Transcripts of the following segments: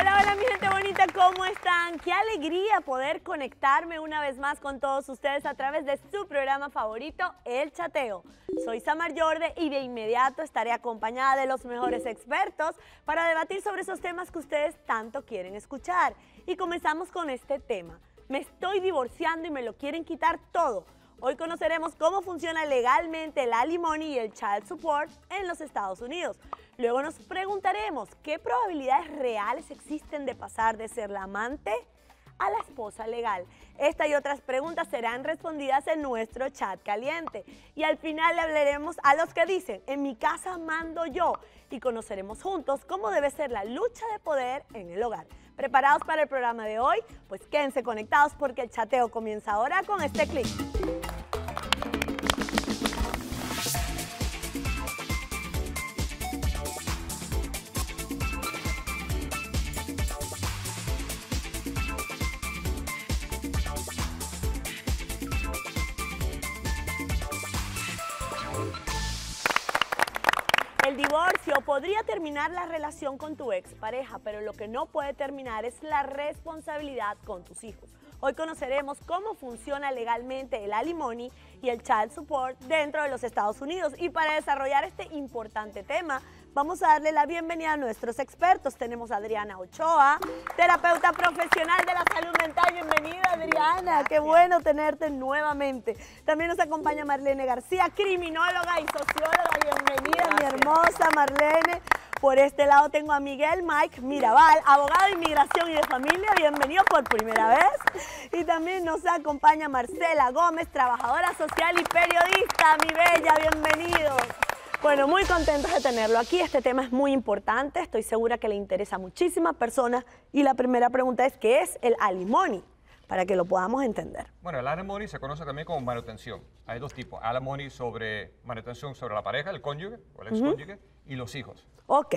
Hola, hola mi gente bonita, ¿cómo están? Qué alegría poder conectarme una vez más con todos ustedes a través de su programa favorito, El Chateo. Soy Samar Jorde y de inmediato estaré acompañada de los mejores expertos para debatir sobre esos temas que ustedes tanto quieren escuchar. Y comenzamos con este tema. Me estoy divorciando y me lo quieren quitar todo Hoy conoceremos cómo funciona legalmente la alimony y el child support en los Estados Unidos. Luego nos preguntaremos qué probabilidades reales existen de pasar de ser la amante a la esposa legal. Esta y otras preguntas serán respondidas en nuestro chat caliente. Y al final le hablaremos a los que dicen, en mi casa mando yo. Y conoceremos juntos cómo debe ser la lucha de poder en el hogar. ¿Preparados para el programa de hoy? Pues quédense conectados porque el chateo comienza ahora con este clic. podría terminar la relación con tu ex pareja, pero lo que no puede terminar es la responsabilidad con tus hijos. Hoy conoceremos cómo funciona legalmente el alimony y el child support dentro de los Estados Unidos. Y para desarrollar este importante tema, Vamos a darle la bienvenida a nuestros expertos. Tenemos a Adriana Ochoa, terapeuta profesional de la salud mental. Bienvenida, Adriana. Qué bueno tenerte nuevamente. También nos acompaña Marlene García, criminóloga y socióloga. Bienvenida, mi hermosa Marlene. Por este lado tengo a Miguel Mike Mirabal, abogado de inmigración y de familia. Bienvenido por primera vez. Y también nos acompaña Marcela Gómez, trabajadora social y periodista. Mi bella, bienvenido. Bueno, muy contentos de tenerlo aquí. Este tema es muy importante. Estoy segura que le interesa a muchísimas personas. Y la primera pregunta es, ¿qué es el alimony? Para que lo podamos entender. Bueno, el alimony se conoce también como manutención. Hay dos tipos. Alimony sobre manutención sobre la pareja, el cónyuge o el excónyuge, y los hijos. Ok.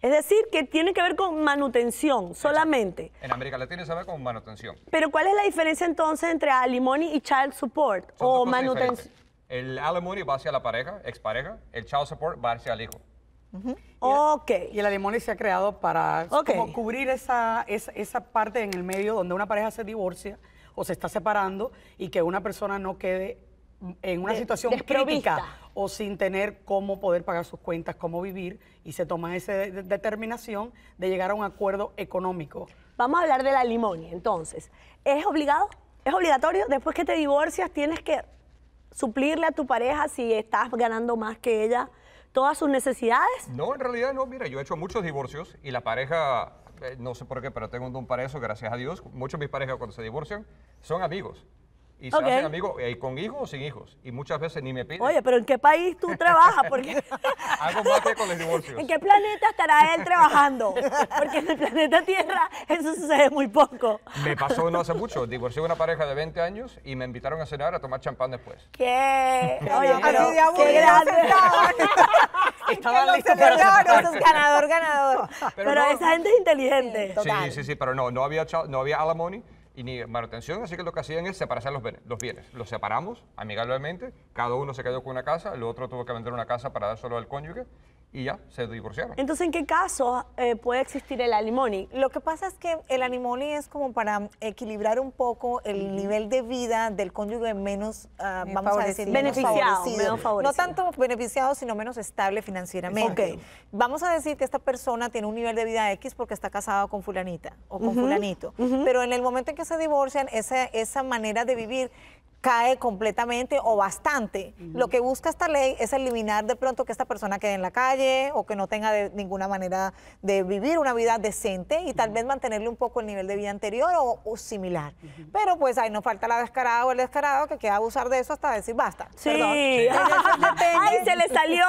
Es decir, que tiene que ver con manutención solamente. En América Latina se ve con manutención. Pero ¿cuál es la diferencia entonces entre alimony y child support o manutención? El alimony va hacia la pareja, expareja. El child support va hacia el hijo. Ok. Y el alimony se ha creado para cubrir esa, esa, parte en el medio donde una pareja se divorcia o se está separando y que una persona no quede en una situación crítica o sin tener cómo poder pagar sus cuentas, cómo vivir, y se toma esa determinación de llegar a un acuerdo económico. Vamos a hablar de la limonia, entonces. ¿Es obligado? ¿Es obligatorio? Después que te divorcias, tienes que suplirle a tu pareja si estás ganando más que ella todas sus necesidades? No, en realidad no. Mira, yo he hecho muchos divorcios y la pareja, eh, no sé por qué, pero tengo un don para eso, gracias a Dios. Muchos de mis parejas cuando se divorcian son amigos y okay. se hacen amigos eh, con hijos o sin hijos. Y muchas veces ni me piden. Oye, pero ¿en qué país tú trabajas? Porque... algo más que con los divorcios. ¿En qué planeta estará él trabajando? Porque en el planeta Tierra eso sucede muy poco. Me pasó no hace mucho. Divorcié una pareja de 20 años y me invitaron a cenar a tomar champán después. ¿Qué? Oye, pero qué grande. Estaba listo para ganador, ganador. Pero, esa gente es inteligente. Sí, sí, sí, pero no, no había, no había alimony y ni manutención, así que lo que hacían es separar los, los bienes. Los separamos amigablemente, cada uno se quedó con una casa, el otro tuvo que vender una casa para dar solo al cónyuge y ya, se divorciaron. Entonces, ¿en qué caso eh, puede existir el alimony? Lo que pasa es que el alimony es como para equilibrar un poco el nivel de vida del cónyuge menos, ah, eh, vamos a decir, beneficiado, menos favorecido. No tanto beneficiado, sino menos estable financieramente. Vamos a decir que esta persona tiene un nivel de vida X porque está casada con fulanita o con fulanito. Pero en el momento en que se divorcian, esa, esa manera de vivir cae completamente o bastante. Lo que busca esta ley es eliminar de pronto que esta persona quede en la calle o que no tenga de ninguna manera de vivir una vida decente y tal vez mantenerle un poco el nivel de vida anterior o, similar. Pero pues ahí no falta la descarada o el descarado que queda abusar de eso hasta decir basta. Sí. Perdón. ¡Ay, se le salió!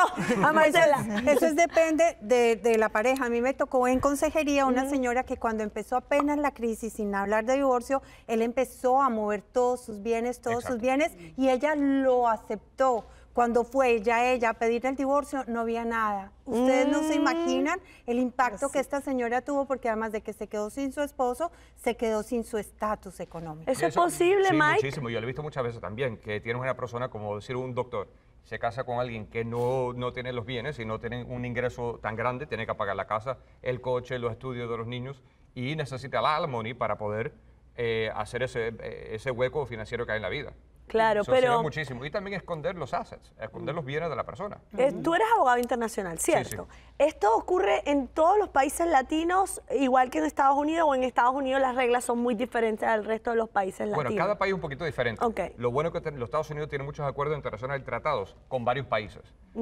A Marcela. Eso, es depende de, de, la pareja. A mí me tocó en consejería una señora que cuando empezó apenas la crisis, sin hablar de divorcio, él empezó a mover todos sus bienes, todos sus bienes y ella lo aceptó. Cuando fue ella a pedir el divorcio, no había nada. Ustedes no se mm. imaginan el impacto que esta señora tuvo porque además de que se quedó sin su esposo, se quedó sin su estatus económico. ¿Eso, es posible, sí, Mike? muchísimo. Yo lo he visto muchas veces también, que tienes una persona, como decir un doctor, se casa con alguien que no, no tiene los bienes y no tiene un ingreso tan grande, tiene que pagar la casa, el coche, los estudios de los niños y necesita la alimony para poder eh, hacer ese, eh, ese hueco financiero que hay en la vida. Claro, Eso pero... muchísimo. Y también esconder los assets, esconder los bienes de la persona. Eh, tú eres abogado internacional, ¿cierto? Esto ocurre en todos los países latinos, igual que en Estados Unidos, o en Estados Unidos las reglas son muy diferentes al resto de los países latinos. Bueno, cada país es un poquito diferente. Lo bueno es que los Estados Unidos tienen muchos acuerdos internacionales tratados con varios países.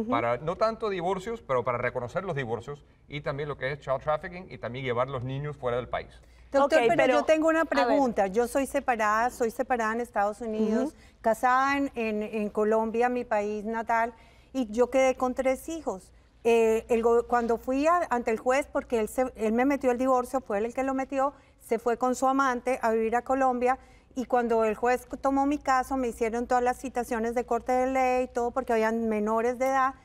para No tanto divorcios, pero para reconocer los divorcios y también lo que es child trafficking y también llevar los niños fuera del país pero, yo tengo una pregunta. Yo soy separada, soy separada en Estados Unidos, casada en, Colombia, mi país natal, y yo quedé con tres hijos. Eh, cuando fui ante el juez, porque él, él me metió el divorcio, fue él el que lo metió, se fue con su amante a vivir a Colombia. Y cuando el juez tomó mi caso, me hicieron todas las citaciones de corte de ley, y todo porque habían menores de edad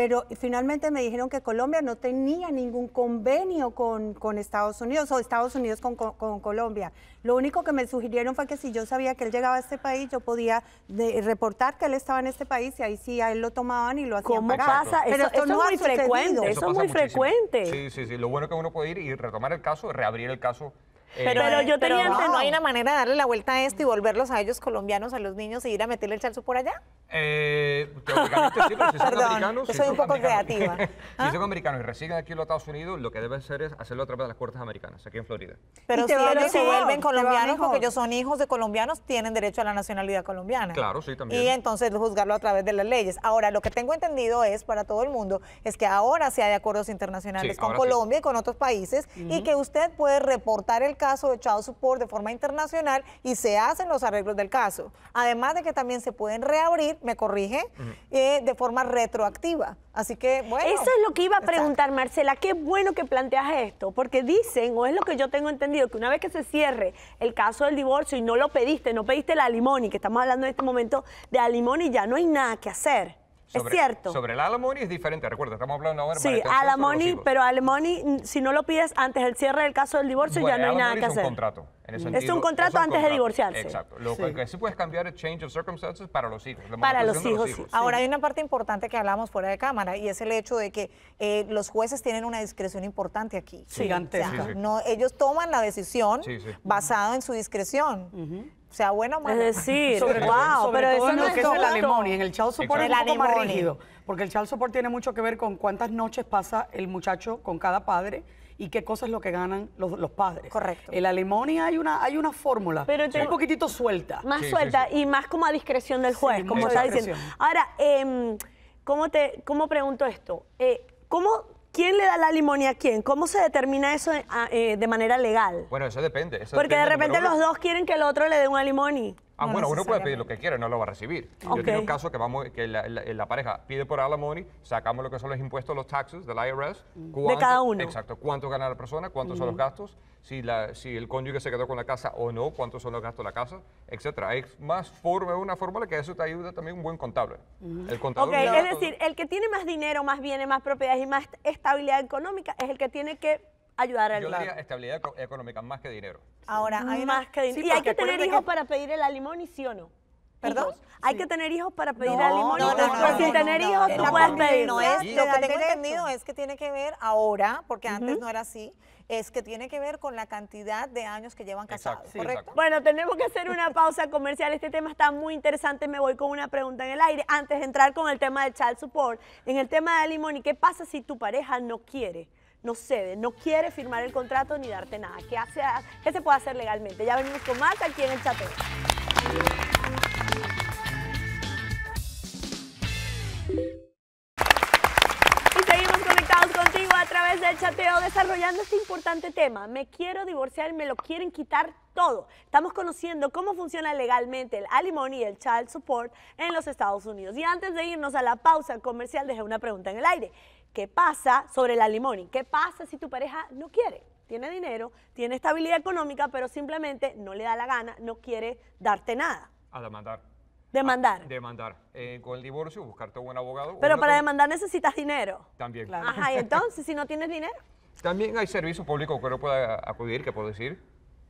pero finalmente me dijeron que Colombia no tenía ningún convenio con, Estados Unidos o Estados Unidos con, Colombia. Lo único que me sugirieron fue que si yo sabía que él llegaba a este país, yo podía de, reportar que él estaba en este país y ahí sí a él lo tomaban y lo hacían ¿Cómo pasa? eso, no es muy frecuente. Eso, muy frecuente. Sí, sí, sí. Lo bueno es que uno puede ir y retomar el caso, reabrir el caso eh, pero, yo tenía no. hay una manera de darle la vuelta a esto y volverlos a ellos colombianos, a los niños, y e ir a meterle el chalzo por allá. Eh, Yo soy un poco creativa. Si ¿Ah? son americanos y residen aquí en los Estados Unidos, lo que deben hacer es hacerlo a través de las cortes americanas, aquí en Florida. Pero si ellos se vuelven colombianos porque ellos son hijos de colombianos, tienen derecho a la nacionalidad colombiana. Claro, sí, también. Y entonces juzgarlo a través de las leyes. Ahora, lo que tengo entendido es, para todo el mundo, es que ahora sí hay acuerdos internacionales con Colombia y con otros países y que usted puede reportar el caso de child support de forma internacional y se hacen los arreglos del caso. Además de que también se pueden reabrir, me corrige, eh, de forma retroactiva. Así que, bueno. Eso es lo que iba a preguntar, Marcela. Qué bueno que planteas esto, porque dicen, o es lo que yo tengo entendido, que una vez que se cierre el caso del divorcio y no lo pediste, no pediste la limón, y que estamos hablando en este momento de limón y ya no hay nada que hacer es cierto. Sobre el alimony es diferente, recuerda, estamos hablando ahora. Sí, alimony, pero alimony, mm, si no lo pides antes del cierre del caso del divorcio, ya no hay nada que hacer. Es un contrato. es un contrato antes de divorciarse. Exacto. Lo que sí puedes cambiar es change of circumstances para los hijos. Para los hijos, sí. Ahora, hay una parte importante que hablamos fuera de cámara y es el hecho de que eh, los jueces tienen una discreción importante aquí. Sí, no, ellos toman la decisión basada en su discreción sea bueno o Es decir, sobre, wow, pero todo en lo que es el alemón en el child support es rígido, porque el child support tiene mucho que ver con cuántas noches pasa el muchacho con cada padre y qué cosas es lo que ganan los, padres. Correcto. El alemania hay una, hay una fórmula pero un poquitito suelta. Más suelta y más como a discreción del juez, como está diciendo. Ahora, em, ¿cómo, te, ¿cómo pregunto esto? Eh, ¿Cómo ¿Quién le da la limonía a quién? ¿Cómo se determina eso eh, eh, de manera legal? Bueno, eso depende. Porque de repente los dos quieren que el otro le dé una limonía. Ah, bueno, uno puede pedir lo que quiere, no lo va a recibir. Yo tengo un caso que, vamos, que la, pareja pide por alimony, sacamos lo que son los impuestos, los taxes del IRS. Mm. de cada uno. Exacto, cuánto gana la persona, cuántos son los mm. gastos, si, el cónyuge se quedó con la casa o no, cuántos son los gastos de la casa, etcétera. Hay más forma, una fórmula que eso te ayuda también un buen contable. Mm. El contador. es decir, el que tiene más dinero, más bienes, más propiedades y más estabilidad económica es el que tiene que ayudar al Yo diría estabilidad económica más que dinero. Ahora, hay más que dinero. y hay que tener hijos para pedir el alimón y sí o no. ¿Perdón? Hay que tener hijos para pedir el alimón. y no, no, no, sin tener hijos tú puedes pedir. es lo que tengo entendido es que tiene que ver ahora, porque antes no era así, es que tiene que ver con la cantidad de años que llevan casados, Bueno, tenemos que hacer una pausa comercial. Este tema está muy interesante. Me voy con una pregunta en el aire. Antes de entrar con el tema del child support, en el tema del limón, ¿y qué pasa si tu pareja no quiere no cede, no quiere firmar el contrato ni darte nada. ¿Qué, hace, qué se puede hacer legalmente? Ya venimos con más aquí en el chateo. Y seguimos conectados contigo a través del chateo desarrollando este importante tema. Me quiero divorciar, me lo quieren quitar todo. Estamos conociendo cómo funciona legalmente el alimony y el child support en los Estados Unidos. Y antes de irnos a la pausa comercial, dejé una pregunta en el aire. ¿Qué pasa sobre la limón? ¿Qué pasa si tu pareja no quiere? Tiene dinero, tiene estabilidad económica, pero simplemente no le da la gana, no quiere darte nada. A demandar. Demandar. demandar. Eh, con el divorcio, buscarte un buen abogado. Pero para demandar necesitas dinero. También. Ajá, entonces, si no tienes dinero. También hay servicios públicos que uno puede acudir, que puedo decir,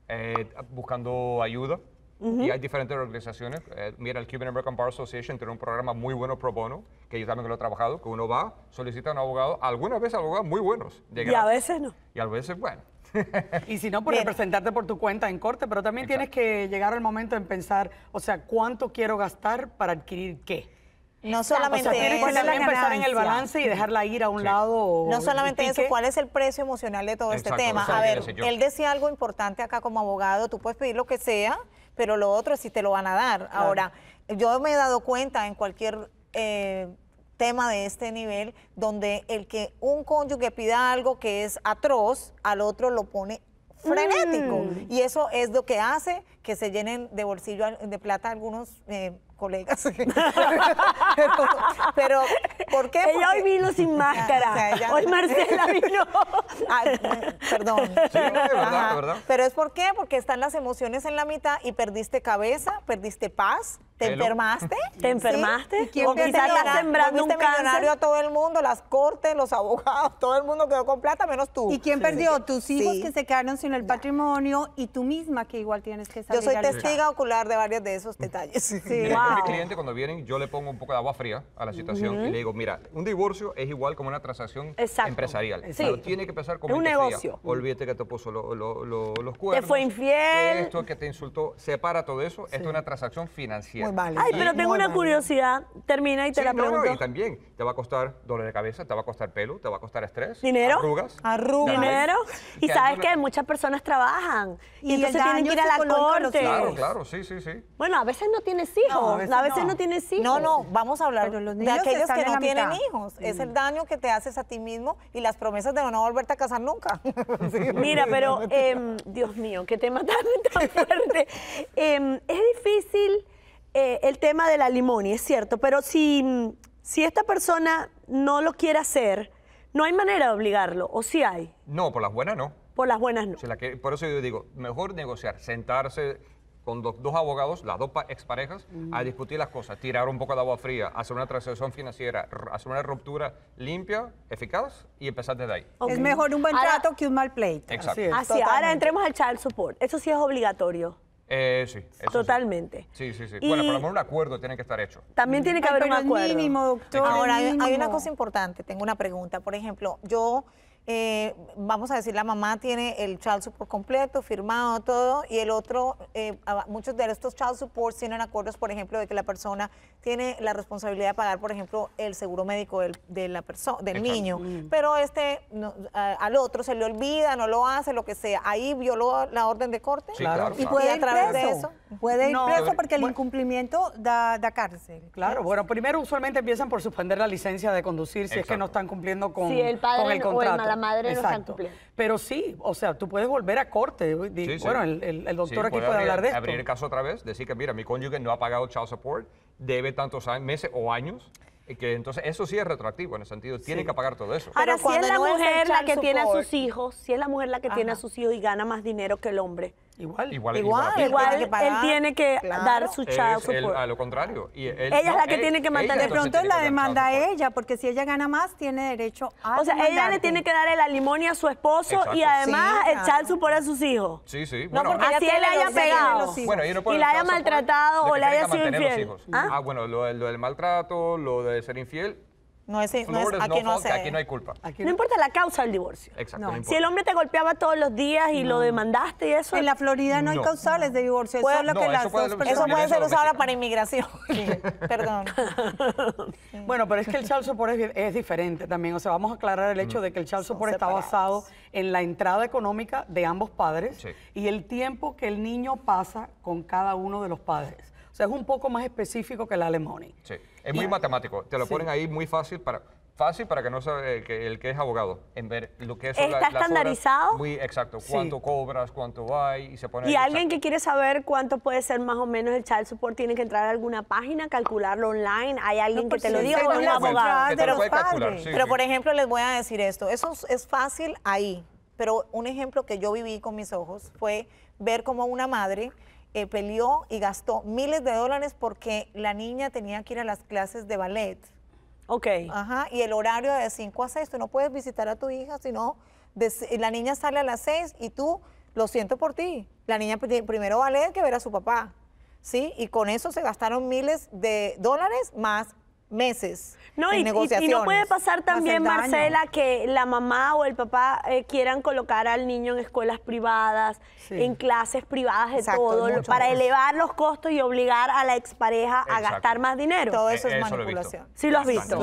eh, buscando ayuda y hay diferentes organizaciones. Eh, mira, el Cuban American Bar Association tiene un programa muy bueno pro bono, que yo también lo he trabajado, que uno va, solicita a un abogado, algunas veces abogados muy buenos. Y a veces no. Y a veces, bueno. y si no, por representarte por tu cuenta en corte, pero también tienes que llegar al momento en pensar, o sea, ¿cuánto quiero gastar para adquirir qué? No solamente o sea, tienes que en el balance y dejarla ir a un lado. No solamente eso, ¿cuál es el precio emocional de todo este tema? A ver, él decía algo importante acá como abogado, tú puedes pedir lo que sea, pero lo otro si te lo van a dar. Ahora, yo me he dado cuenta en cualquier eh, tema de este nivel donde el que un cónyuge pida algo que es atroz, al otro lo pone frenético. Mm. Y eso es lo que hace que se llenen de bolsillo de plata algunos... Eh, colegas. pero, ¿por qué? Ella hoy vino sin ah, máscara. Hoy Marcela vino. Ah, perdón. Pero es por qué, porque están las emociones en la mitad y perdiste cabeza, perdiste paz, ¿Te enfermaste? ¿Te enfermaste? ¿Quién ¿O quizás estás sembrando un a todo el mundo, las cortes, los abogados, todo el mundo quedó con plata menos tú. ¿Y quién perdió? Tus hijos que se quedaron sin el patrimonio y tú misma que igual tienes que salir. Yo soy testiga ocular de varios de esos detalles. Sí. Wow cliente cuando vienen, yo le pongo un poco de agua fría a la situación y le digo, mira, un divorcio es igual como una transacción empresarial. Exacto. Pero tiene que empezar como un negocio. Olvídate que te puso los cuernos. Que fue infiel. Esto que te insultó, separa todo eso. Esto es una transacción financiera. vale. Ay, pero tengo una curiosidad. Termina y te la pregunto. y también te va a costar dolor de cabeza, te va a costar pelo, te va a costar estrés. ¿Dinero? Arrugas. Arrugas. ¿Dinero? Y sabes que muchas personas trabajan. Y, entonces tienen que ir a la corte. Claro, claro, sí, sí, sí. Bueno, a veces no tienes hijos a veces no. tienes hijos. No, no, vamos a hablar de aquellos que no tienen hijos. Es mm. el daño que te haces a ti mismo y las promesas de no volverte a casar nunca. Mira, pero, em, Dios mío, qué tema tan, fuerte. Em, es difícil eh, el tema de la y es cierto, pero si, si esta persona no lo quiere hacer, no hay manera de obligarlo, ¿o sí hay? No, por las buenas no. Por las buenas no. por eso yo digo, mejor negociar, sentarse, con dos abogados, las dos exparejas, a discutir las cosas, tirar un poco de agua fría, hacer una transacción financiera, hacer una ruptura limpia, eficaz y empezar desde ahí. Es mejor un buen trato que un mal pleito. Exacto. ahora entremos al child support. Eso sí es obligatorio. Eh, sí. Totalmente. Sí, sí, sí. Bueno, por lo menos un acuerdo tiene que estar hecho. También tiene que haber un acuerdo. Mínimo, doctor, Ahora, hay una cosa importante, tengo una pregunta. Por ejemplo, yo eh, vamos a decir, la mamá tiene el child support completo, firmado, todo, y el otro, eh, muchos de estos child supports tienen acuerdos, por ejemplo, de que la persona tiene la responsabilidad de pagar, por ejemplo, el seguro médico del, de la del niño, mm. pero este al otro se le olvida, no lo hace, lo que sea, ahí violó la orden de corte y puede través eso. Puede ir preso porque el incumplimiento da, da, cárcel. Claro, bueno, primero usualmente empiezan por suspender la licencia de conducir si es que no están cumpliendo con, el, con el contrato la madre no están Pero sí, o sea, tú puedes volver a corte. bueno, El, doctor aquí puede, hablar de esto. Abrir el caso otra vez, decir que, mira, mi cónyuge no ha pagado child support, debe tantos meses o años que entonces eso sí es retroactivo en el sentido tiene que pagar todo eso. Ahora Pero si es la mujer la que tiene a sus hijos, si es la mujer la que tiene a sus hijos y gana más dinero que el hombre, Igual. Igual, igual, él tiene que dar su child a lo contrario. ella es la que tiene que mantener. De pronto la demanda a ella, porque si ella gana más, tiene derecho a. O sea, ella le tiene que dar el alimony a su esposo y además el chal supone a sus hijos. Sí, sí. Bueno, así él le haya pegado. Bueno, y la haya maltratado o le haya sido infiel. ¿Ah? ah, bueno, lo, del maltrato, lo de ser infiel, no es, aquí, no, hay culpa. no, importa la causa del divorcio. si el hombre te golpeaba todos los días y lo demandaste y eso. En la Florida no, hay causales de divorcio. eso, puede, ser usado para inmigración. Perdón. bueno, pero es que el child support es, diferente también. O sea, vamos a aclarar el hecho mm. de que el child support está basado en la entrada económica de ambos padres y el tiempo que el niño pasa con cada uno de los padres. O sea, es un poco más específico que la alimony. Sí. Es muy matemático. Te lo ponen ahí muy fácil para fácil para que no se, el eh, que, el que es abogado en ver lo que es está la, estandarizado muy exacto cuánto cobras cuánto hay y se y alguien que quiere saber cuánto puede ser más o menos el child support tiene que entrar a alguna página calcularlo online hay alguien que, te lo diga pero por ejemplo les voy a decir esto eso es fácil ahí pero un ejemplo que yo viví con mis ojos fue ver como una madre eh, peleó y gastó miles de dólares porque la niña tenía que ir a las clases de ballet. Ok. Ajá, y el horario de 5 a 6, tú no puedes visitar a tu hija, sino la niña sale a las 6 y tú, lo siento por ti, la niña primero ballet que ver a su papá, ¿sí? Y con eso se gastaron miles de dólares más meses. No, y, negociaciones. y no puede pasar también, Marcela, que la mamá o el papá eh, quieran colocar al niño en escuelas privadas, en clases privadas de todo, para elevar los costos y obligar a la expareja a gastar más dinero. Todo eso, es eh, manipulación. sí, lo has visto.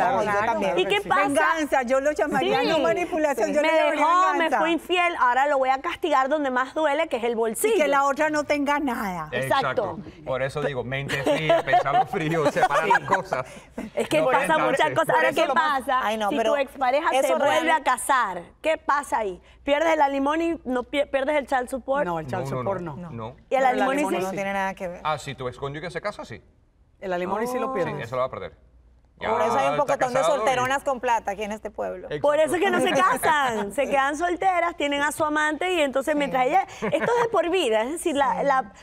¿Y qué pasa? Venganza, yo lo llamaría no manipulación, yo me dejó, me fue infiel, ahora lo voy a castigar donde más duele, que es el bolsillo. Y que la otra no tenga nada. Exacto. Por eso digo, mente fría, pensamos frío, separar las cosas. Es que pasa muchas cosas. Ahora, ¿qué pasa? si pero tu expareja se vuelve a casar, ¿qué pasa ahí? ¿Pierdes el alimón y no pierdes el child support? No, el child support no. ¿Y el alimony No tiene nada que ver. Ah, si tu que se casa, sí. El alimony y sí lo ah. pierdes. Sí, eso lo va a perder. Por eso hay un poquitón de solteronas con plata aquí en este pueblo. Por eso es que no se casan, se quedan solteras, tienen a su amante y entonces mientras ella... Esto es por vida, es decir,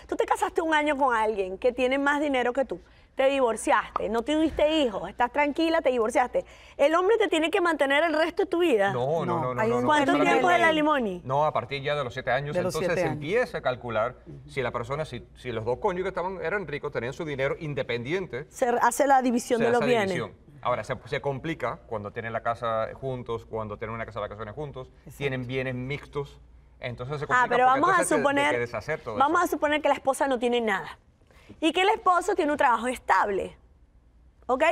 tú te casaste un año con alguien que tiene más dinero que tú te divorciaste, no tuviste hijos, estás tranquila, te divorciaste. ¿El hombre te tiene que mantener el resto de tu vida? No, no, no. no, ¿Cuánto tiempo es la alimony? No, a partir ya de los siete años, entonces se empieza a calcular si la persona, si, los dos cónyuges estaban, eran ricos, tenían su dinero independiente. Se hace la división de los bienes. Ahora, se, complica cuando tienen la casa juntos, cuando tienen una casa de vacaciones juntos, tienen bienes mixtos, entonces se ah, complica Ah, pero vamos a suponer, vamos a suponer que la esposa no tiene nada y que el esposo tiene un trabajo estable, ¿ok?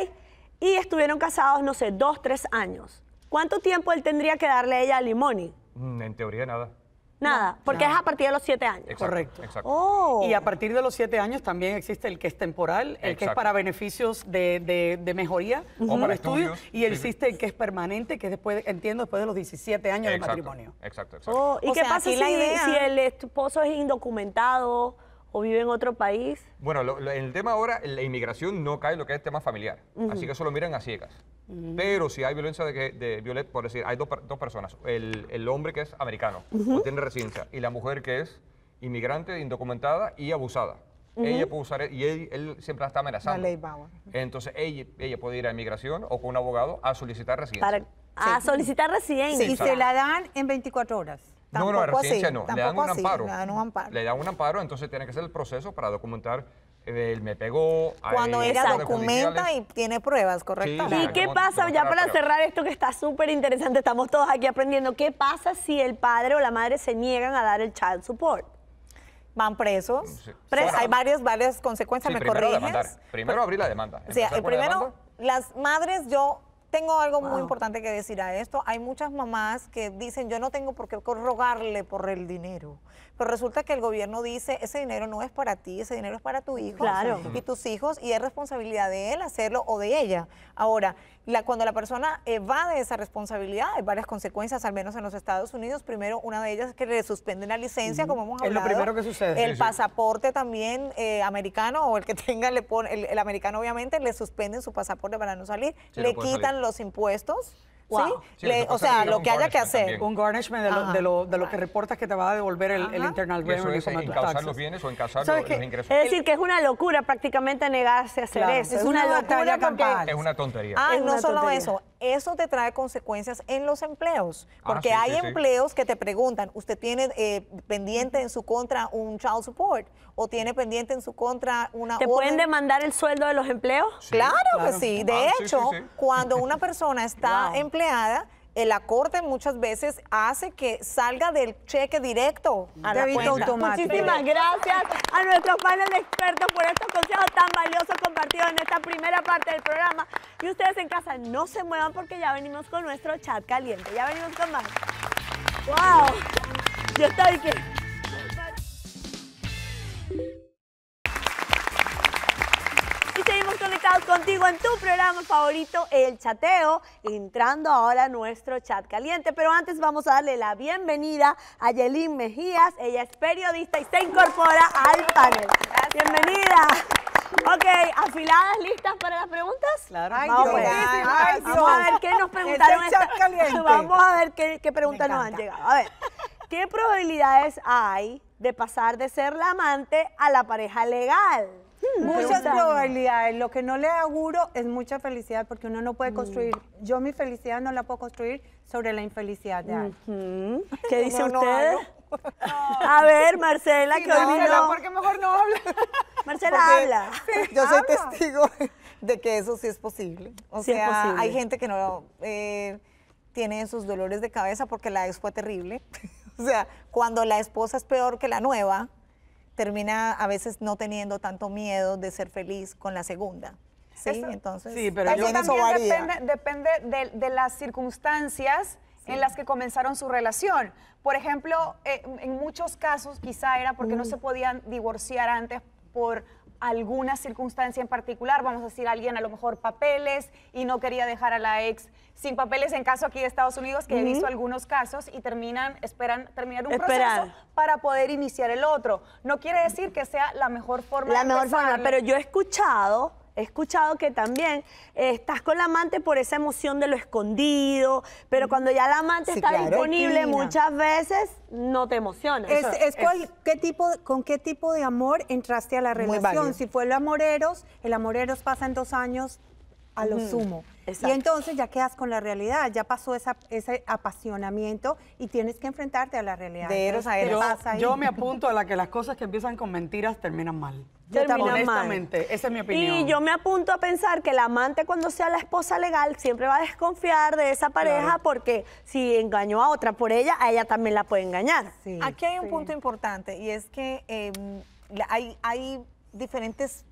Y estuvieron casados, no sé, dos, tres años. ¿Cuánto tiempo él tendría que darle a ella a Limoni? Mm, en teoría nada. Nada, porque es a partir de los siete años. Correcto. Exacto. Oh. Y a partir de los siete años también existe el que es temporal, el que es para beneficios de, mejoría O para estudios. y existe el que es permanente, que es después, entiendo, después de los 17 años de matrimonio. Exacto, exacto. Oh, ¿Y qué pasa si el esposo es indocumentado o vive en otro país. Bueno, el tema ahora, la inmigración no cae en lo que es tema familiar, así que eso lo miran a ciegas. Pero si hay violencia de, Violet, por decir, hay dos, personas, el, hombre que es americano, uh tiene residencia, y la mujer que es inmigrante, indocumentada y abusada. Ella puede usar, y él, siempre la está amenazando. La ley Entonces, ella, ella puede ir a inmigración o con un abogado a solicitar residencia. a solicitar residencia. y se la dan en 24 horas no, no, no. Le dan, un amparo. le dan un amparo. Le dan un amparo, entonces tiene que ser el proceso para documentar eh, el me pegó. Cuando ella documenta y tiene pruebas, ¿correcto? ¿Y qué pasa, ya para cerrar esto que está súper interesante, estamos todos aquí aprendiendo, qué pasa si el padre o la madre se niegan a dar el child support? Van presos. hay varias, varias consecuencias, me primero Primero abrir la demanda. Eh, o primero, las madres yo tengo algo muy importante que decir a esto. Hay muchas mamás que dicen, yo no tengo por qué rogarle por el dinero. Pero resulta que el gobierno dice, ese dinero no es para ti, ese dinero es para tu hijo y tus hijos y es responsabilidad de él hacerlo o de ella. Ahora, cuando la persona evade esa responsabilidad, hay varias consecuencias, al menos en los Estados Unidos. Primero, una de ellas es que le suspenden la licencia, como hemos hablado. Es lo primero que sucede. El pasaporte también eh, americano o el que tenga, le pone, el, americano obviamente, le suspenden su pasaporte para no salir, le quitan los impuestos ¿sí? o sea, lo que haya que hacer. Un garnishment de lo, que reportas que te va a devolver el, Internal Revenue. Eso es los bienes o los, ingresos. Es decir, que es una locura prácticamente negarse a hacer eso. Es, una, locura Es una tontería. Ah, no solo eso. Eso te trae consecuencias en los empleos. Ah, porque hay empleos que te preguntan, usted tiene eh, pendiente en su contra un child support o tiene pendiente en su contra una... ¿Te pueden demandar el sueldo de los empleos? Claro, que sí. Ah, de hecho, cuando una persona está empleada, el eh, acorde muchas veces hace que salga del cheque directo a Muchísimas gracias a nuestro panel de expertos por estos consejos tan valiosos compartidos en esta primera parte del programa. Y ustedes en casa no se muevan porque ya venimos con nuestro chat caliente. Ya venimos con más. ¡Wow! Yo estoy que... contigo en tu programa favorito, El Chateo, entrando ahora a nuestro chat caliente. Pero antes vamos a darle la bienvenida a Yelin Mejías. Ella es periodista y se incorpora al panel. Bienvenida. Ok, afiladas, listas para las preguntas. Claro, vamos, a ver qué nos preguntaron. Vamos a ver qué preguntas nos han llegado. A ver, ¿qué probabilidades hay de pasar de ser la amante a la pareja legal? Muchas probabilidades. Lo que no le auguro es mucha felicidad porque uno no puede mm. construir. Yo mi felicidad no la puedo construir sobre la infelicidad de alguien. ¿Qué dice usted? A ver, Marcela, que hoy no Marcela habla. yo soy testigo de que eso sí es posible. O sea, hay gente que no eh, tiene esos dolores de cabeza porque la ex fue terrible. O sea, cuando la esposa es peor que la nueva, termina a veces no teniendo tanto miedo de ser feliz con la segunda. Sí, entonces. pero depende, depende de, las circunstancias en las que comenzaron su relación. Por ejemplo, eh, en muchos casos quizá era porque no mm. se podían divorciar antes por alguna circunstancia en particular, vamos a decir alguien a lo mejor papeles y no quería dejar a la ex sin papeles en caso aquí de Estados Unidos, que uh visto algunos casos y terminan, esperan terminar un proceso para poder iniciar el otro. No quiere decir que sea la mejor forma. La mejor forma, pero yo he escuchado he escuchado que también eh, estás con la amante por esa emoción de lo escondido, pero cuando ya la amante está disponible muchas veces no te emociona. Es, ¿qué tipo, ¿Con qué tipo de amor entraste a la relación? Si fue el amoreros, el amoreros pasa en dos años a lo sumo. Y entonces ya quedas con la realidad, ya pasó ese apasionamiento y tienes que enfrentarte a la realidad. Yo, yo me apunto a la que las cosas que empiezan con mentiras terminan mal. Yo honestamente, esa es mi opinión. Y yo me apunto a pensar que el amante cuando sea la esposa legal siempre va a desconfiar de esa pareja porque si engañó a otra por ella, a ella también la puede engañar. Aquí hay un punto importante y es que em, hay, hay diferentes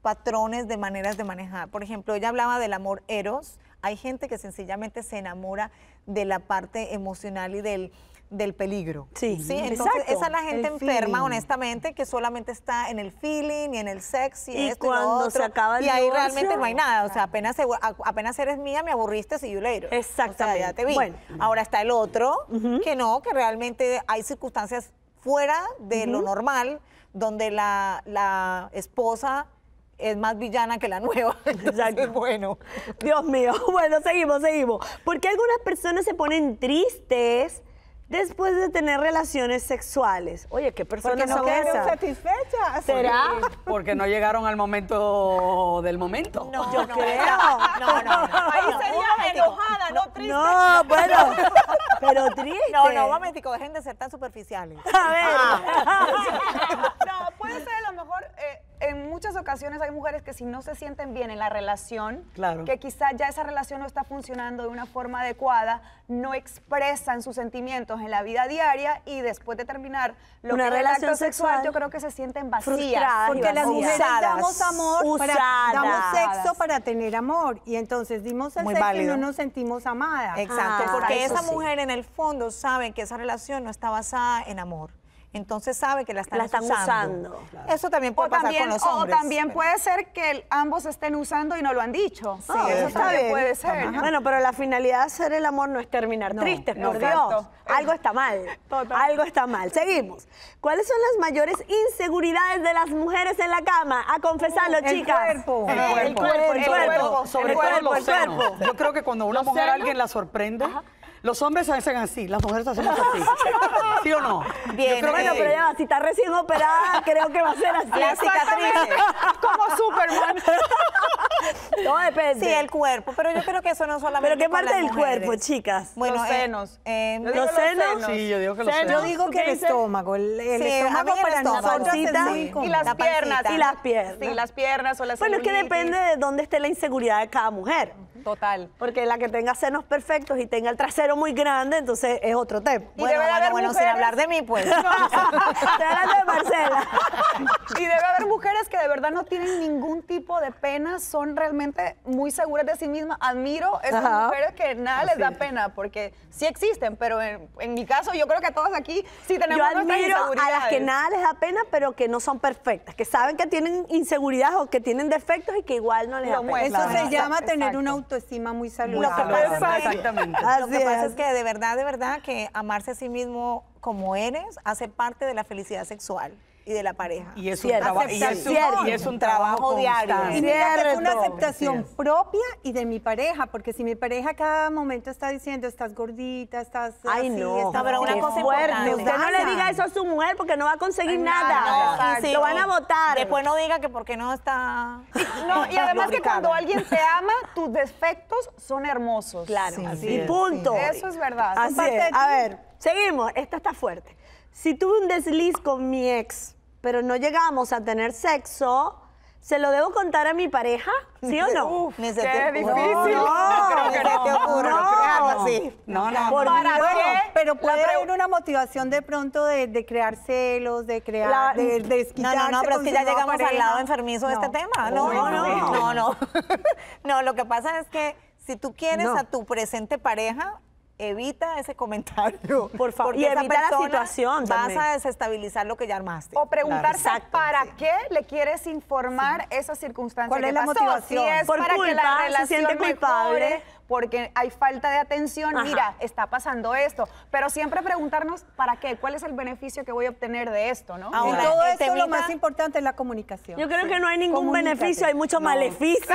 patrones de maneras de manejar. Por ejemplo, ella hablaba del amor eros. Hay gente que sencillamente se enamora de la parte emocional y del del peligro. Sí, Exacto. esa es la gente enferma, honestamente, que solamente está en el feeling y en el sexy y, cuando se acaba Y ahí realmente no hay nada. O sea, apenas, apenas eres mía, me aburriste, si yo later. Exactamente. O sea, ya te vi. Bueno. Ahora está el otro, que no, que realmente hay circunstancias fuera de lo normal, donde la, esposa es más villana que la nueva. Exacto. bueno. Dios mío. Bueno, seguimos, seguimos. Porque algunas personas se ponen tristes Después de tener relaciones sexuales. Oye, ¿qué personas no son ¿Será? Porque no llegaron al momento del momento. No, yo creo. No, no, Ahí sería enojada, no triste. No, bueno, pero triste. No, no, momentico, dejen de ser tan superficiales. A ver. no, puede ser a lo mejor... Eh, en muchas ocasiones hay mujeres que si no se sienten bien en la relación, que quizás ya esa relación no está funcionando de una forma adecuada, no expresan sus sentimientos en la vida diaria y después de terminar lo que relación es sexual, yo creo que se sienten vacías. porque las mujeres damos amor, damos sexo para tener amor y entonces dimos el sexo y no nos sentimos amadas. Exacto, ah, porque esa mujer en el fondo sabe que esa relación no está basada en amor entonces sabe que la están, la están usando. Eso también puede pasar con los hombres. O también puede ser que ambos estén usando y no lo han dicho. Sí, ah, eso también puede ser. Bueno, pero la finalidad de hacer el amor no es terminar no, tristes, por Dios. Algo está mal. Algo está mal. Seguimos. ¿Cuáles son las mayores inseguridades de las mujeres en la cama? A confesarlo, uh, chicas. El cuerpo. El cuerpo. El cuerpo. Sobre todo los el Yo creo que cuando una mujer a alguien la sorprende... Los hombres hacen así, las mujeres hacen así. ¿Sí o no? Bien. Pero bueno, pero ya, si está recién operada, creo que va a ser así. La cicatriz. Como Superman. Todo depende. Sí, el cuerpo. Pero yo creo que eso no solamente. ¿Pero qué parte del cuerpo, chicas? Bueno, los eh, senos. Eh, ¿Los, senos? Sí, yo digo que los senos. Yo digo que el estómago. El, estómago para nosotros. y las piernas. Y las piernas. Sí, las piernas o las Bueno, es que depende de dónde esté la inseguridad de cada mujer. Total. Porque la que tenga senos perfectos y tenga el trasero muy grande, entonces es otro tema. Y bueno, debe haber hablar de mí, pues. Marcela. y debe haber mujeres que de verdad no tienen ningún tipo de pena, son realmente muy seguras de sí mismas. Admiro esas mujeres que nada les da pena, porque sí existen, pero en, mi caso, yo creo que todas aquí sí tenemos yo admiro a las que nada les da pena, pero que no son perfectas, que saben que tienen inseguridad o que tienen defectos y que igual no les da pena. Eso se llama tener una autoridad estima muy saludable. que Exactamente. lo que pasa es que de verdad, de verdad, que amarse a sí mismo como eres hace parte de la felicidad sexual y de la pareja. Y es, un, y es, un, trabajo diario. Y mira es una aceptación propia y de mi pareja, porque si mi pareja cada momento está diciendo, estás gordita, estás Ay, así, no, pero una cosa Usted no le diga eso a su mujer porque no va a conseguir nada. lo van a votar. Después no diga que porque no está... No, y además que cuando alguien te ama, tus defectos son hermosos. Claro. Sí, y punto. Eso es verdad. Así A ver, seguimos. Esta está fuerte. Si tuve un desliz con mi ex, pero no llegamos a tener sexo, ¿se lo debo contar a mi pareja? ¿Sí o no? Uf, qué difícil. No, no, creo que no. no, ¿Para qué? Pero puede haber una motivación de pronto de, crear celos, de crear, de, de No, no, no, pero es que ya llegamos al lado enfermizo de este tema. No, no, no. No, no. no, lo que pasa es que si tú quieres a tu presente pareja, evita ese comentario. Por favor, y evita la situación. Vas a desestabilizar lo que ya armaste. O preguntarse para qué le quieres informar esas esa circunstancia. ¿Cuál es la motivación? Si es Por para que la relación se siente culpable porque hay falta de atención, mira, está pasando esto, pero siempre preguntarnos para qué, cuál es el beneficio que voy a obtener de esto, ¿no? todo eso lo más importante es la comunicación. Yo creo que no hay ningún beneficio, hay mucho maleficio.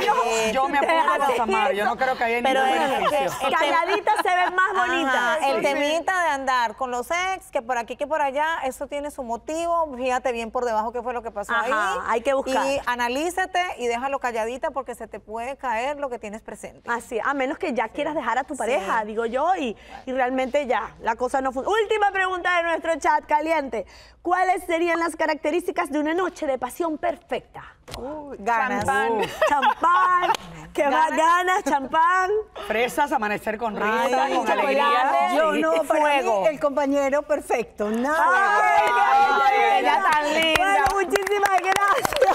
yo me apunto a los amados, yo no creo que haya ningún beneficio. Calladita se ven más bonitas. el temita de andar con los ex, que por aquí, que por allá, eso tiene su motivo, fíjate bien por debajo qué fue lo que pasó ahí. hay que buscar. Y analízate y déjalo calladita porque se te puede caer lo que tienes presente. Así, a menos que que ya quieras dejar a tu pareja, digo yo, y, realmente ya, la cosa no funciona. Última pregunta de nuestro chat caliente. ¿Cuáles serían las características de una noche de pasión perfecta? ganas. Champán. Champán. ¿Qué más ganas? Champán. Fresas, amanecer con risa, con alegría. Yo no, el compañero perfecto. No. ¡Ay, tan linda! Bueno, muchísimas gracias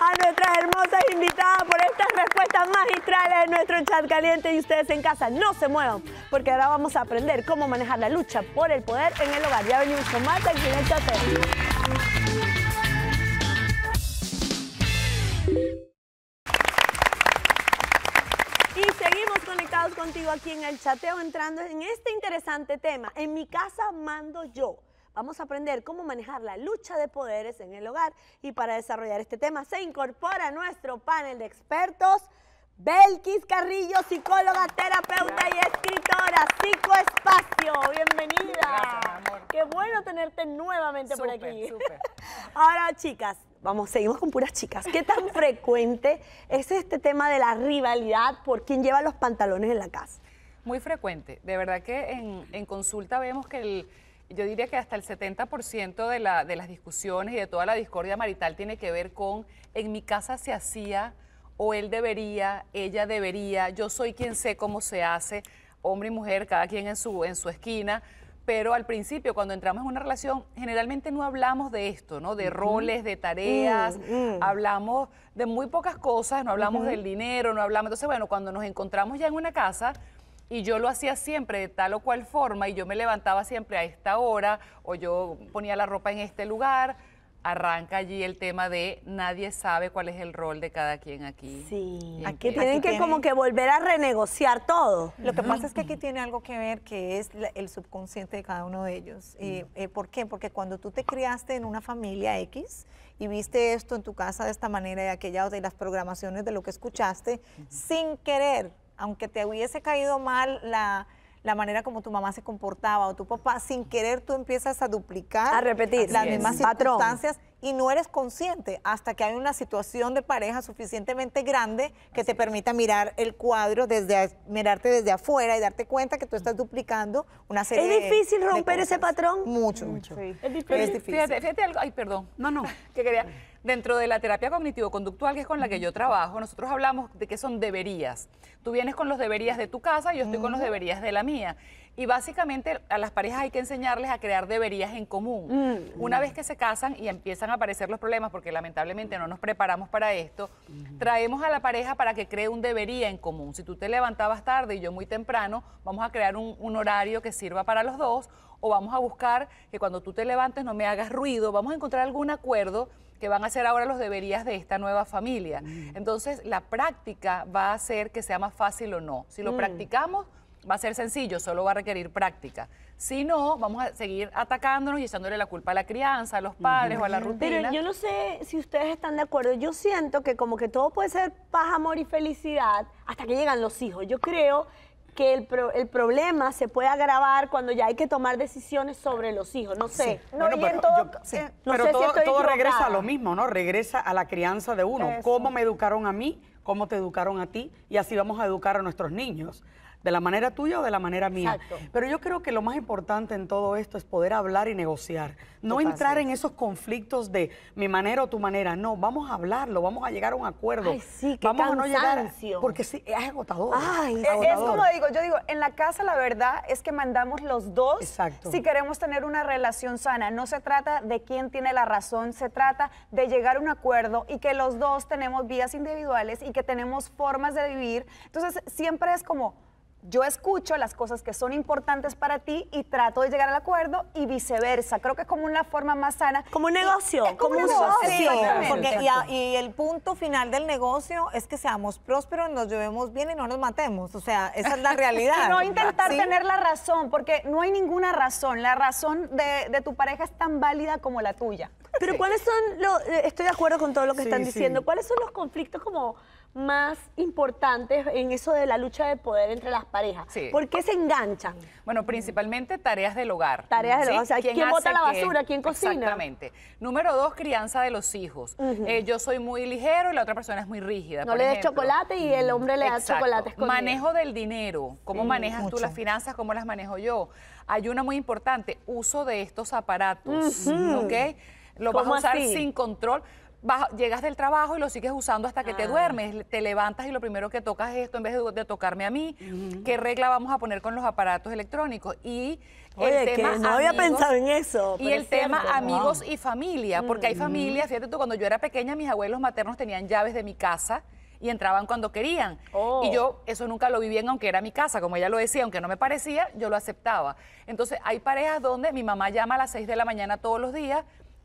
a nuestras hermosas invitadas por estas respuestas magistrales de nuestro chat caliente y ustedes en casa no se muevan porque ahora vamos a aprender cómo manejar la lucha por el poder en el hogar. Ya venimos con más aquí en el Y seguimos conectados contigo aquí en el chateo entrando en este interesante tema. En mi casa mando yo. Vamos a aprender cómo manejar la lucha de poderes en el hogar y para desarrollar este tema se incorpora nuestro panel de expertos. Belkis Carrillo, psicóloga, terapeuta y escritora, Psicoespacio, bienvenida. Qué bueno tenerte nuevamente por aquí. Ahora, chicas, vamos, seguimos con puras chicas. ¿Qué tan frecuente es este tema de la rivalidad por quién lleva los pantalones en la casa? Muy frecuente. De verdad que en consulta vemos que el yo diría que hasta el 70% de, las discusiones y de toda la discordia marital tiene que ver con en mi casa se hacía o él debería, ella debería, yo soy quien sé cómo se hace, hombre y mujer, cada quien en su, en su esquina, pero al principio, cuando entramos en una relación, generalmente no hablamos de esto, ¿no? De roles, de tareas, mm, mm. hablamos de muy pocas cosas, no hablamos del dinero, no hablamos. Entonces, bueno, cuando nos encontramos ya en una casa, y yo lo hacía siempre de tal o cual forma y yo me levantaba siempre a esta hora o yo ponía la ropa en este lugar, arranca allí el tema de nadie sabe cuál es el rol de cada quien aquí. Sí. Aquí tienen que como que volver a renegociar todo. Lo que pasa es que aquí tiene algo que ver que es el subconsciente de cada uno de ellos. Eh, eh, ¿Por qué? Porque cuando tú te criaste en una familia X y viste esto en tu casa de esta manera y aquella otra y las programaciones de lo que escuchaste, sin querer aunque te hubiese caído mal la, manera como tu mamá se comportaba o tu papá, sin querer tú empiezas a duplicar, a repetir las mismas circunstancias y no eres consciente hasta que hay una situación de pareja suficientemente grande que te permita mirar el cuadro desde mirarte desde afuera y darte cuenta que tú estás duplicando una serie de mm, Es difícil romper ese patrón. Mucho, mucho. Fíjate, algo, ay, perdón. No, no. que quería Dentro de la terapia cognitivo-conductual, que es con la que yo trabajo, nosotros hablamos de que son deberías. Tú vienes con los deberías de tu casa, y yo estoy con los deberías de la mía. Y básicamente a las parejas hay que enseñarles a crear deberías en común. Mm, Una vez que se casan y empiezan a aparecer los problemas, porque lamentablemente no nos preparamos para esto, traemos a la pareja para que cree un debería en común. Si tú te levantabas tarde y yo muy temprano, vamos a crear un horario que sirva para los dos o vamos a buscar que cuando tú te levantes no me hagas ruido, vamos a encontrar algún acuerdo que van a ser ahora los deberías de esta nueva familia. Mm. Entonces, la práctica va a hacer que sea más fácil o no. Si lo mm. practicamos, va a ser sencillo, solo va a requerir práctica. Si no, vamos a seguir atacándonos y echándole la culpa a la crianza, a los padres o a la rutina. Pero yo no sé si ustedes están de acuerdo. Yo siento que como que todo puede ser paz, amor y felicidad hasta que llegan los hijos. Yo creo que el, el problema se puede agravar cuando ya hay que tomar decisiones sobre los hijos. No sé. No, todo, pero todo, regresa a lo mismo, ¿no? Regresa a la crianza de uno. ¿Cómo me educaron a mí? ¿Cómo te educaron a ti? Y así vamos a educar a nuestros niños de la manera tuya o de la manera mía. Pero yo creo que lo más importante en todo esto es poder hablar y negociar. No entrar en esos conflictos de mi manera o tu manera. No, vamos a hablarlo, vamos a llegar a un acuerdo. Ay, sí, qué vamos a no llegar. porque sí, es agotador. es, como digo, yo digo, en la casa la verdad es que mandamos los dos si queremos tener una relación sana. No se trata de quién tiene la razón, se trata de llegar a un acuerdo y que los dos tenemos vías individuales y que tenemos formas de vivir. Entonces, siempre es como yo escucho las cosas que son importantes para ti y trato de llegar al acuerdo y viceversa. Creo que es como una forma más sana. Como un negocio. como, un negocio. y, el punto final del negocio es que seamos prósperos, nos llevemos bien y no nos matemos. O sea, esa es la realidad. no intentar tener la razón, porque no hay ninguna razón. La razón de, tu pareja es tan válida como la tuya. Pero ¿cuáles son los... Eh, estoy de acuerdo con todo lo que están diciendo. ¿Cuáles son los conflictos como más importantes en eso de la lucha de poder entre las parejas? ¿Por qué se enganchan? Bueno, principalmente tareas del hogar. Tareas del hogar. O sea, ¿quién, bota la basura? ¿Quién cocina? Exactamente. Número dos, crianza de los hijos. Eh, yo soy muy ligero y la otra persona es muy rígida. No le des chocolate y el hombre le da chocolate. Manejo del dinero. ¿Cómo manejas tú las finanzas? ¿Cómo las manejo yo? Hay una muy importante, uso de estos aparatos. ¿Ok? Lo vas a usar sin control llegas del trabajo y lo sigues usando hasta que te duermes, te levantas y lo primero que tocas es esto en vez de, tocarme a mí. ¿Qué regla vamos a poner con los aparatos electrónicos? Y el tema amigos, había pensado en eso. Y el tema amigos y familia, porque hay familias, fíjate tú, cuando yo era pequeña mis abuelos maternos tenían llaves de mi casa y entraban cuando querían. Y yo oh. eso nunca lo vi bien, aunque era mi casa, como ella lo decía, aunque no me parecía, yo lo aceptaba. Entonces hay parejas donde mi mamá llama a las 6 de la mañana todos los días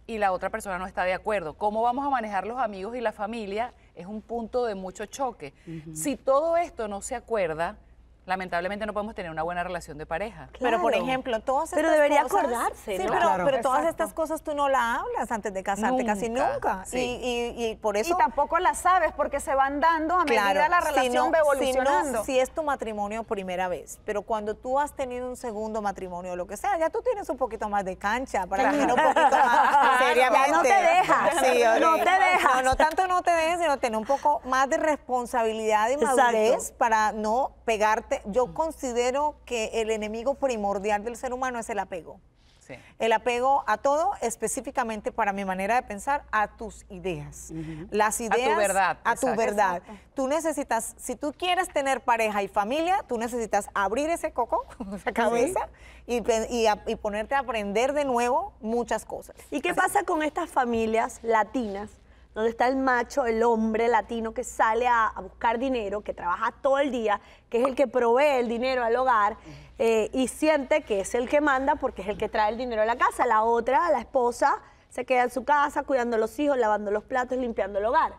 y la otra persona no está de acuerdo. ¿Cómo vamos a manejar los amigos y la familia? Es un punto de mucho choque. Si todo esto no se acuerda, lamentablemente no podemos tener una buena relación de pareja. Pero por ejemplo, todas cosas... estas pero debería acordarse. Sí, pero, todas estas cosas tú no las hablas antes de casarte, casi nunca. Y, por eso. tampoco las sabes porque se van dando a medida la relación evolucionando. Si, si, es tu matrimonio primera vez, pero cuando tú has tenido un segundo matrimonio o lo que sea, ya tú tienes un poquito más de cancha para tener un poquito más Ya no te dejas. no te dejas. No, no tanto no te dejes, sino tener un poco más de responsabilidad y madurez para no pegarte yo considero que el enemigo primordial del ser humano es el apego. El apego a todo, específicamente para mi manera de pensar, a tus ideas. Las ideas. A tu verdad. A tu verdad. Tú necesitas, si tú quieres tener pareja y familia, tú necesitas abrir ese coco, esa cabeza, y, ponerte a aprender de nuevo muchas cosas. ¿Y qué pasa con estas familias latinas? donde está el macho, el hombre latino que sale a, buscar dinero, que trabaja todo el día, que es el que provee el dinero al hogar eh, y siente que es el que manda porque es el que trae el dinero a la casa. La otra, la esposa, se queda en su casa cuidando a los hijos, lavando los platos, limpiando el hogar.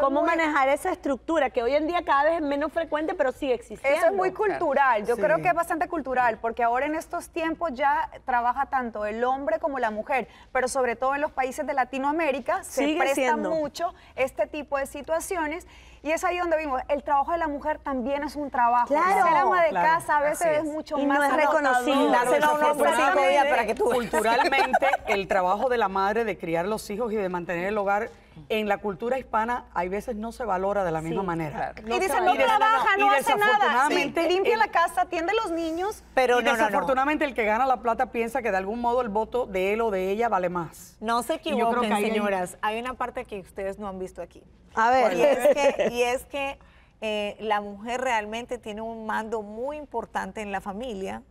¿Cómo manejar esa estructura que hoy en día cada vez es menos frecuente, pero sigue existe. Eso es muy cultural, yo creo que es bastante cultural, porque ahora en estos tiempos ya trabaja tanto el hombre como la mujer, pero sobre todo en los países de Latinoamérica se presta mucho este tipo de situaciones. Y es ahí donde vimos, el trabajo de la mujer también es un trabajo. Claro, ser ama de casa a veces es. mucho más no Culturalmente, el trabajo de la madre de criar los hijos y de mantener el hogar en la cultura hispana hay veces no se valora de la misma manera. y dicen, no trabaja, no, hace nada. limpia la casa, atiende a los niños. Pero no, desafortunadamente el que gana la plata piensa que de algún modo el voto de él o de ella vale más. No se equivoquen, señoras. Hay una parte que ustedes no han visto aquí. A ver. Y es que, eh, la mujer realmente tiene un mando muy importante en la familia,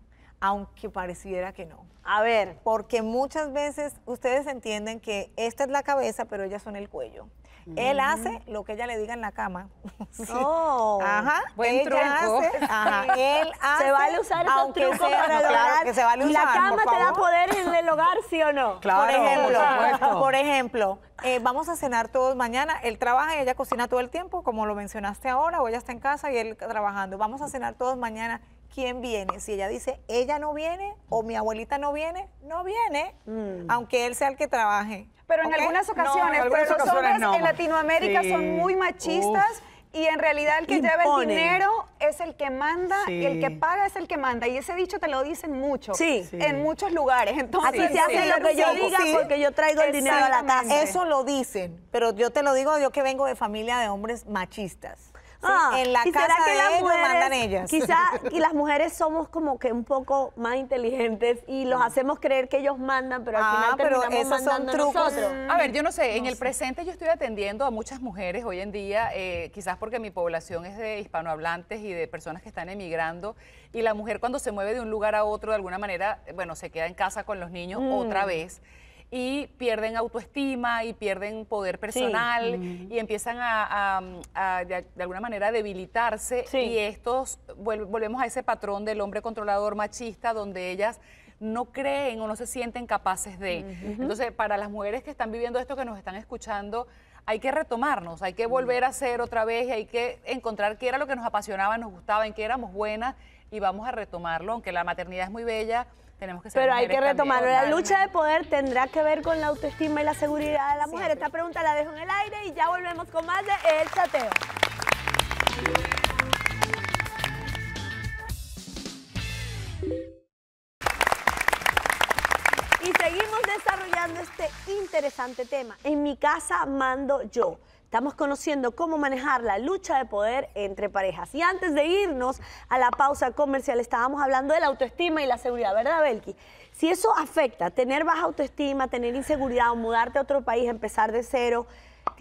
aunque pareciera que no. A ver, porque muchas veces ustedes entienden que esta es la cabeza, pero ellas son el cuello. Él mm. hace lo que ella le diga en la cama. oh, ajá. Buen ajá. Él hace. Se vale usar esos trucos para que se vale usar, la cama te da poder en el hogar, ¿sí o no? Claro. Por ejemplo, por ejemplo eh, vamos a cenar todos mañana. Él trabaja y ella cocina todo el tiempo, como lo mencionaste ahora, o ella está en casa y él trabajando. Vamos a cenar todos mañana quién viene. Si ella dice, ella no viene o mi abuelita no viene, no viene, mm. aunque él sea el que trabaje. Pero en algunas ocasiones, en hombres en Latinoamérica son muy machistas. Y en realidad el que lleva el dinero es el que manda y el que paga es el que manda. Y ese dicho te lo dicen mucho. En muchos lugares. Entonces, Así se hace lo que yo diga porque yo traigo el dinero a la casa. Eso lo dicen, pero yo te lo digo yo que vengo de familia de hombres machistas. Ah, en la casa que de mandan ellas. Quizás y las mujeres somos como que un poco más inteligentes y los mm. hacemos creer que ellos mandan, pero al ah, final pero terminamos son trucos. A ver, yo no sé, en el presente yo estoy atendiendo a muchas mujeres hoy en día, eh, quizás porque mi población es de hispanohablantes y de personas que están emigrando y la mujer cuando se mueve de un lugar a otro de alguna manera, bueno, se queda en casa con los niños otra mm. vez y pierden autoestima y pierden poder personal y empiezan a, de, alguna manera debilitarse y estos volvemos a ese patrón del hombre controlador machista donde ellas no creen o no se sienten capaces de. Entonces, para las mujeres que están viviendo esto, que nos están escuchando, hay que retomarnos, hay que volver a hacer otra vez y hay que encontrar qué era lo que nos apasionaba, nos gustaba, en qué éramos buenas y vamos a retomarlo, aunque la maternidad es muy bella, pero hay que retomarlo, la lucha de poder tendrá que ver con la autoestima y la seguridad de la mujer. Esta pregunta la dejo en el aire y ya volvemos con más de El Chateo. Y seguimos desarrollando este interesante tema. En mi casa mando yo. Estamos conociendo cómo manejar la lucha de poder entre parejas. Y antes de irnos a la pausa comercial, estábamos hablando de la autoestima y la seguridad, ¿verdad, Belki? Si eso afecta, tener baja autoestima, tener inseguridad, o mudarte a otro país, empezar de cero,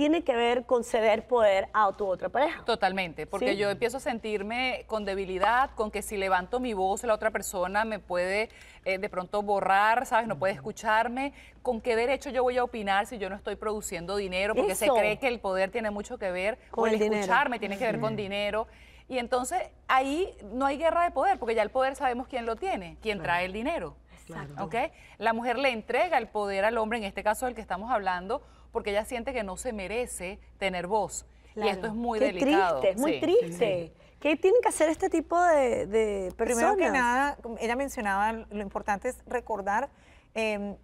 tiene que ver con ceder poder a tu otra pareja. Totalmente, porque yo empiezo a sentirme con debilidad, con que si levanto mi voz la otra persona me puede eh, de pronto borrar, ¿sabes? No puede escucharme. ¿Con qué derecho yo voy a opinar si yo no estoy produciendo dinero? Porque se cree que el poder tiene mucho que ver con el, escucharme, tiene que ver con dinero. Y entonces ahí no hay guerra de poder, porque ya el poder sabemos quién lo tiene, quién trae el dinero. Exacto. La mujer le entrega el poder al hombre, en este caso del que estamos hablando, porque ella siente que no se merece tener voz. Y esto es muy delicado. Triste, es muy triste. ¿Qué tienen que hacer este tipo de, personas? Primero que nada, ella mencionaba lo importante es recordar em,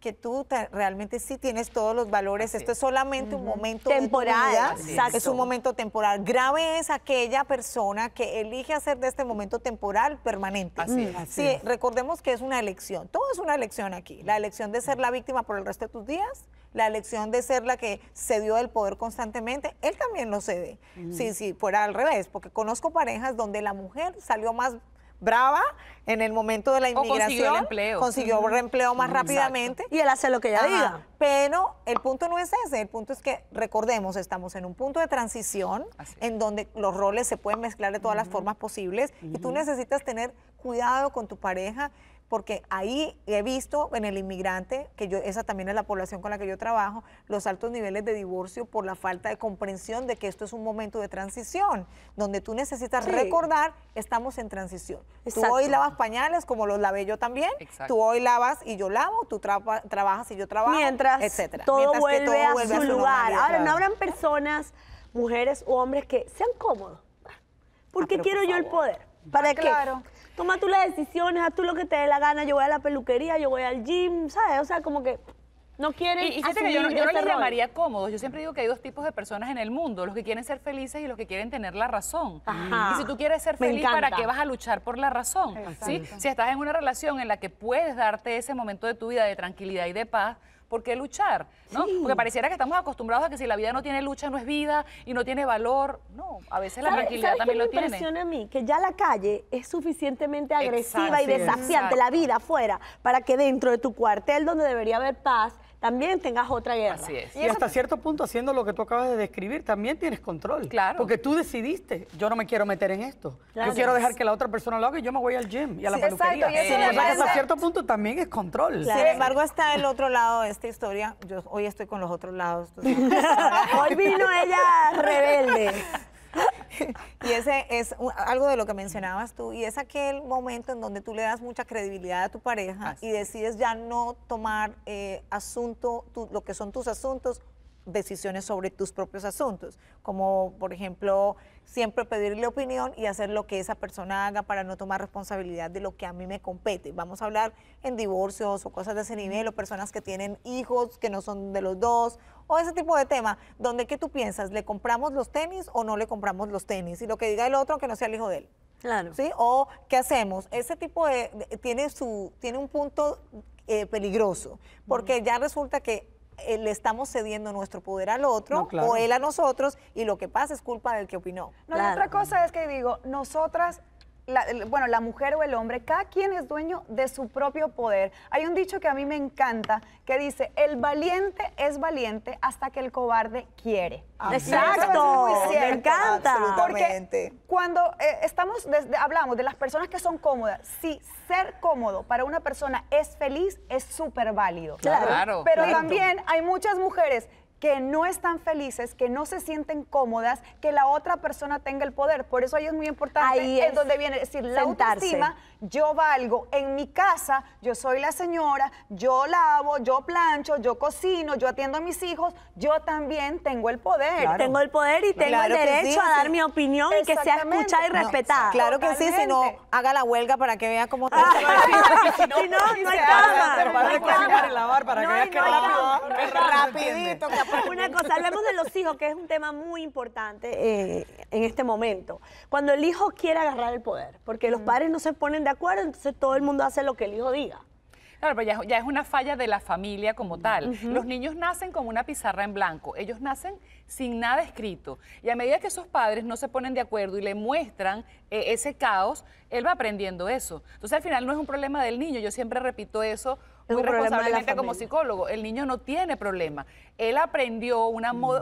que tú realmente sí tienes todos los valores. Esto es solamente un momento temporal. Es un momento temporal. Grave es aquella persona que elige hacer de este momento temporal permanente. Así sí, recordemos que es una elección. Todo es una elección aquí. La elección de ser la víctima por el resto de tus días, la elección de ser la que cedió el poder constantemente, él también lo cede. Sí, sí, fuera al revés, porque conozco parejas donde la mujer salió más brava en el momento de la inmigración. consiguió empleo. reempleo más rápidamente. Y él hace lo que ya diga. Pero el punto no es ese. El punto es que, recordemos, estamos en un punto de transición en donde los roles se pueden mezclar de todas las formas posibles y tú necesitas tener cuidado con tu pareja porque ahí he visto en el inmigrante, que yo, esa también es la población con la que yo trabajo, los altos niveles de divorcio por la falta de comprensión de que esto es un momento de transición, donde tú necesitas recordar, estamos en transición. Tú hoy lavas pañales como los lavé yo también, tú hoy lavas y yo lavo, tú trabajas y yo trabajo, Mientras Todo vuelve, a, su lugar. Ahora, no habrán personas, mujeres o hombres que sean cómodos. Porque ah, quiero yo el poder. ¿Para que. Ah, qué? toma tú las decisiones, haz tú lo que te dé la gana, yo voy a la peluquería, yo voy al gym, ¿sabes? O sea, como que no quieren yo, no, llamaría cómodos. Yo siempre digo que hay dos tipos de personas en el mundo, los que quieren ser felices y los que quieren tener la razón. Y si tú quieres ser feliz, ¿para qué vas a luchar por la razón? Si estás en una relación en la que puedes darte ese momento de tu vida de tranquilidad y de paz, ¿por qué luchar? ¿no? Porque pareciera que estamos acostumbrados a que si la vida no tiene lucha no es vida y no tiene valor. No, a veces la tranquilidad también lo tiene. Me impresiona a mí que ya la calle es suficientemente agresiva y desafiante, la vida afuera, para que dentro de tu cuartel donde debería haber paz, también tengas otra guerra. Y, hasta cierto punto, haciendo lo que tú acabas de describir, también tienes control. Claro. Porque tú decidiste, yo no me quiero meter en esto. Yo quiero dejar que la otra persona lo haga y yo me voy al gym y a la peluquería. hasta cierto punto también es control. Sin embargo, está el otro lado de esta historia. Yo hoy estoy con los otros lados. hoy vino ella rebelde. y ese es algo de lo que mencionabas tú, y es aquel momento en donde tú le das mucha credibilidad a tu pareja y decides ya no tomar eh, asunto, lo que son tus asuntos decisiones sobre tus propios asuntos, como por ejemplo siempre pedirle opinión y hacer lo que esa persona haga para no tomar responsabilidad de lo que a mí me compete. Vamos a hablar en divorcios o cosas de ese nivel, o personas que tienen hijos que no son de los dos, o ese tipo de tema, donde ¿qué tú piensas? ¿Le compramos los tenis o no le compramos los tenis? Y lo que diga el otro, que no sea el hijo de él. Claro. ¿Sí? O ¿qué hacemos? Ese tipo de, tiene, su, tiene un punto eh, peligroso, porque ya resulta que eh, le estamos cediendo nuestro poder al otro o él a nosotros y lo que pasa es culpa del que opinó. No, otra cosa es que digo, nosotras bueno, la mujer o el hombre, cada quien es dueño de su propio poder. Hay un dicho que a mí me encanta que dice, el valiente es valiente hasta que el cobarde quiere. Ah, Exacto, me encanta. Porque cuando eh, estamos, hablamos de las personas que son cómodas, si ser cómodo para una persona es feliz, es súper válido. Claro. Pero también hay muchas mujeres que no están felices, que no se sienten cómodas, que la otra persona tenga el poder. Por eso ahí es muy importante ahí es donde viene, es decir, la autoestima yo valgo. En mi casa, yo soy la señora, yo lavo, yo plancho, yo cocino, yo atiendo a mis hijos, yo también tengo el poder. Tengo el poder y tengo el derecho a dar mi opinión y que sea escuchada y respetada. claro que sí, si no, haga la huelga para que vea cómo está. si no, no, hay cama. lavar para que veas que rápido. Rapidito. Una cosa, hablemos de los hijos, que es un tema muy importante eh, en este momento. Cuando el hijo quiere agarrar el poder, porque los padres no se ponen de acuerdo, entonces todo el mundo hace lo que el hijo diga. Claro, pero ya, es una falla de la familia como tal. Los niños nacen con una pizarra en blanco, ellos nacen sin nada escrito. Y a medida que esos padres no se ponen de acuerdo y le muestran eh, ese caos, él va aprendiendo eso. Entonces al final no es un problema del niño, yo siempre repito eso muy responsablemente como psicólogo. El niño no tiene problema. Él aprendió mm.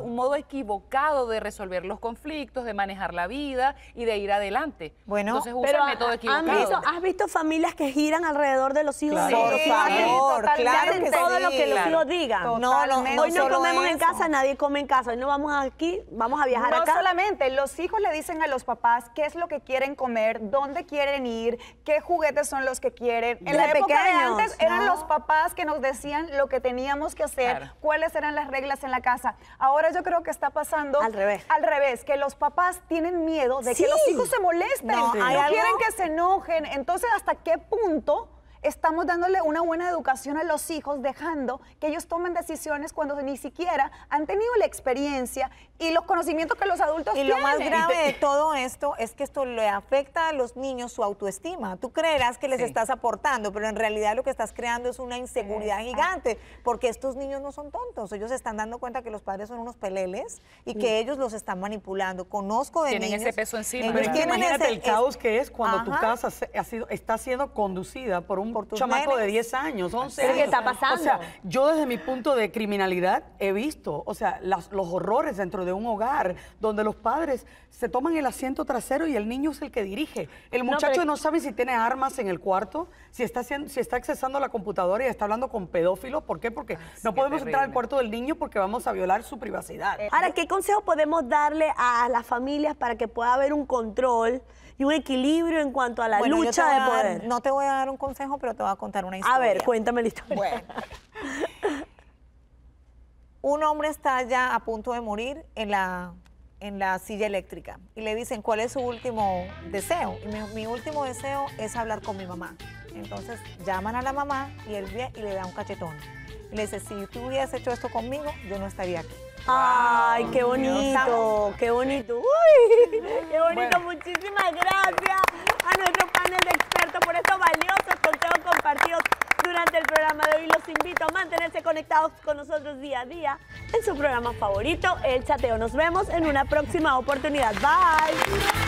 un modo equivocado de resolver los conflictos, de manejar la vida y de ir adelante. Bueno, Entonces pero el equivocado. ¿Has visto familias que giran alrededor de los hijos? Por favor, claro que todo lo que los hijos digan. No, no, hoy no comemos en casa, nadie come en casa. Hoy no vamos aquí, vamos a viajar acá. solamente, los hijos le dicen a los papás qué es lo que quieren comer, dónde quieren ir, qué juguetes son los que quieren. En la época de antes eran los papás papás que nos decían lo que teníamos que hacer, cuáles eran las reglas en la casa. Ahora yo creo que está pasando al revés. que los papás tienen miedo de que los hijos se molesten, quieren que se enojen. Entonces, ¿hasta qué punto estamos dándole una buena educación a los hijos, dejando que ellos tomen decisiones cuando ni siquiera han tenido la experiencia y los conocimientos que los adultos tienen. Y lo más grave de todo esto es que esto le afecta a los niños su autoestima. Tú creerás que les estás aportando, pero en realidad lo que estás creando es una inseguridad gigante, porque estos niños no son tontos, ellos se están dando cuenta que los padres son unos peleles y que ellos los están manipulando. Conozco de tienen ese peso encima. Pero imagínate el caos que es cuando tu casa ha sido, está siendo conducida por un chamaco de 10 años, 11 años. ¿Qué está pasando? O sea, yo desde mi punto de criminalidad he visto, o sea, los horrores dentro de un hogar donde los padres se toman el asiento trasero y el niño es el que dirige. El muchacho no, sabe si tiene armas en el cuarto, si está, si está accesando a la computadora y está hablando con pedófilos. ¿Por qué? Porque no podemos entrar al cuarto del niño porque vamos a violar su privacidad. Eh, Ahora, ¿qué consejo podemos darle a las familias para que pueda haber un control? y un equilibrio en cuanto a la lucha de poder. no te voy a dar un consejo, pero te voy a contar una historia. A ver, cuéntame la historia. Bueno. un hombre está ya a punto de morir en la, en la silla eléctrica y le dicen, ¿cuál es su último deseo? mi, mi último deseo es hablar con mi mamá. Entonces llaman a la mamá y él viene y le da un cachetón. Y le dice, si tú hubieras hecho esto conmigo, yo no estaría aquí. ¡Ay, qué bonito! ¡Qué bonito! ¡Uy! ¡Qué bonito! Muchísimas gracias a nuestro panel de expertos por estos valiosos conteos compartidos durante el programa de hoy. Los invito a mantenerse conectados con nosotros día a día en su programa favorito, El Chateo. Nos vemos en una próxima oportunidad. Bye.